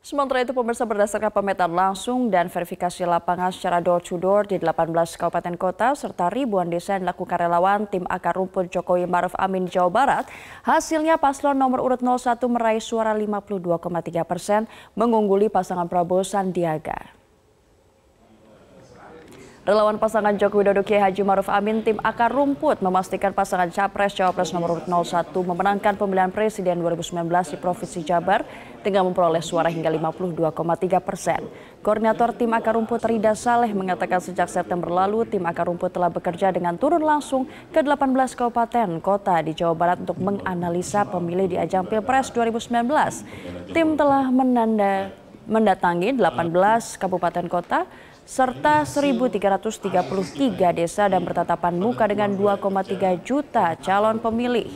Sementara itu pemirsa berdasarkan pemetaan langsung dan verifikasi lapangan secara door to door di 18 kabupaten kota serta ribuan desa yang dilakukan relawan tim akar rumput Jokowi Maruf Amin Jawa Barat, hasilnya paslon nomor urut 01 meraih suara 52,3 persen mengungguli pasangan Prabowo Sandiaga. Relawan pasangan Joko Widodo Kiai Haji Maruf Amin tim akar rumput memastikan pasangan Capres Cawapres nomor 01 memenangkan pemilihan presiden 2019 di Provinsi Jabar dengan memperoleh suara hingga 52,3 persen. Koordinator tim akar rumput Rida Saleh mengatakan sejak September lalu tim akar rumput telah bekerja dengan turun langsung ke 18 kabupaten kota di Jawa Barat untuk menganalisa pemilih di ajang Pilpres 2019. Tim telah menanda mendatangi 18 kabupaten kota serta 1.333 desa dan bertatapan muka dengan 2,3 juta calon pemilih.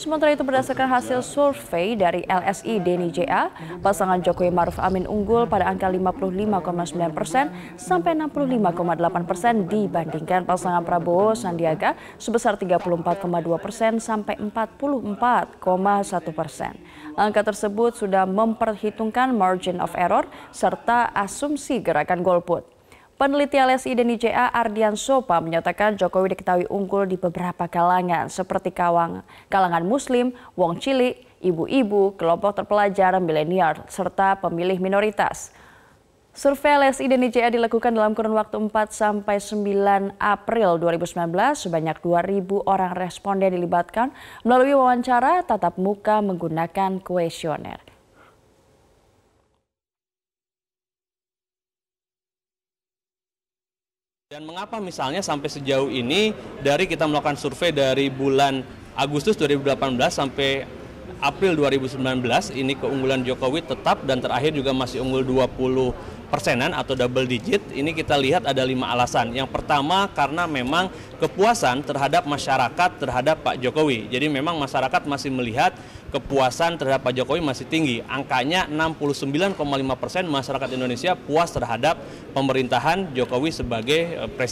Sementara itu berdasarkan hasil survei dari LSI Deni JA, pasangan Jokowi Maruf Amin unggul pada angka 55,9 persen sampai 65,8 persen dibandingkan pasangan Prabowo Sandiaga sebesar 34,2 persen sampai 44,1 persen. Angka tersebut sudah memperhitungkan margin of error serta asumsi gerakan golput. Peneliti LSI dan IJA Ardian Sopa menyatakan Jokowi diketahui unggul di beberapa kalangan seperti kawang, kalangan muslim, wong cilik, ibu-ibu, kelompok terpelajar, milenial, serta pemilih minoritas. Survei LSI dan IJA dilakukan dalam kurun waktu 4 sampai 9 April 2019. Sebanyak 2.000 orang responden dilibatkan melalui wawancara tatap muka menggunakan kuesioner. Dan mengapa misalnya sampai sejauh ini dari kita melakukan survei dari bulan Agustus 2018 sampai April 2019 ini keunggulan Jokowi tetap dan terakhir juga masih unggul 20 persenan atau double digit ini kita lihat ada lima alasan. Yang pertama karena memang kepuasan terhadap masyarakat terhadap Pak Jokowi. Jadi memang masyarakat masih melihat kepuasan terhadap Pak Jokowi masih tinggi. Angkanya 69,5 persen masyarakat Indonesia puas terhadap pemerintahan Jokowi sebagai eh, presiden.